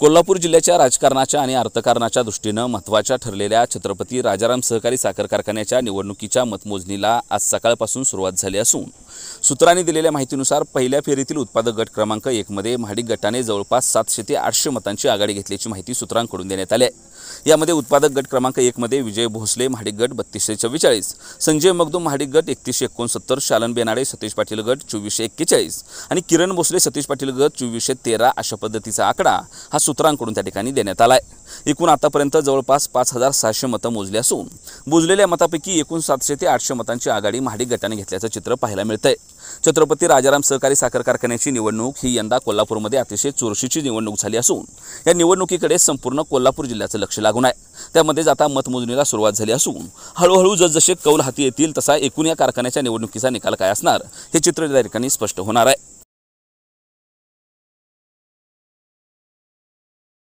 कोल्हापूर जिल्ह्याच्या राजकारणाच्या आणि अर्थकारणाच्या दृष्टीनं महत्त्वाच्या ठरलेल्या छत्रपती राजाराम सहकारी साखर कारखान्याच्या निवडणुकीच्या मतमोजणीला आज सकाळपासून सुरुवात झाली असून सूत्रांनी दिलेल्या माहितीनुसार पहिल्या फेरीतील उत्पादक गट क्रमांक एकमध्ये महाडिक गटाने जवळपास सातशे ते आठशे मतांची आघाडी घेतल्याची माहिती सूत्रांकडून देण्यात आली आहे यामध्ये उत्पादक गट क्रमांक एकमध्ये विजय भोसले महाडिक गट बत्तीसशे चव्वेचाळीस संजय मगदूम महाडिक गट एकतीसशे एकोणसत्तर शालन बेनाडे सतीश पाटील गट चोवीसशे एक्केचाळीस आणि किरण भोसले सतीश पाटील गट चोवीसशे तेरा अशा पद्धतीचा आकडा हा सूत्रांकडून त्या ठिकाणी देण्यात आला आहे एकूण आतापर्यंत जवळपास पाच हजार सहाशे मतं मोजली असून मोजलेल्या मतापैकी एकूण सातशे ते आठशे मतांची आघाडी महाडिक गटाने घेतल्याचं चित्र पाहायला मिळतंय छत्रपती राजाराम सहकारी साखर कारखान्याची निवडणूक ही यंदा कोल्हापूरमध्ये अतिशय चुरशीची निवडणूक झाली असून या निवडणुकीकडे संपूर्ण कोल्हापूर जिल्ह्याचं लक्ष लागलं लागून आहे त्यामध्येच आता मतमोजणीला सुरुवात झाली असून हळूहळू जसजसे कौल हाती येतील तसा एकूण या कारखान्याच्या निवडणुकीचा निकाल काय असणार हे चित्र स्पष्ट होणार आहे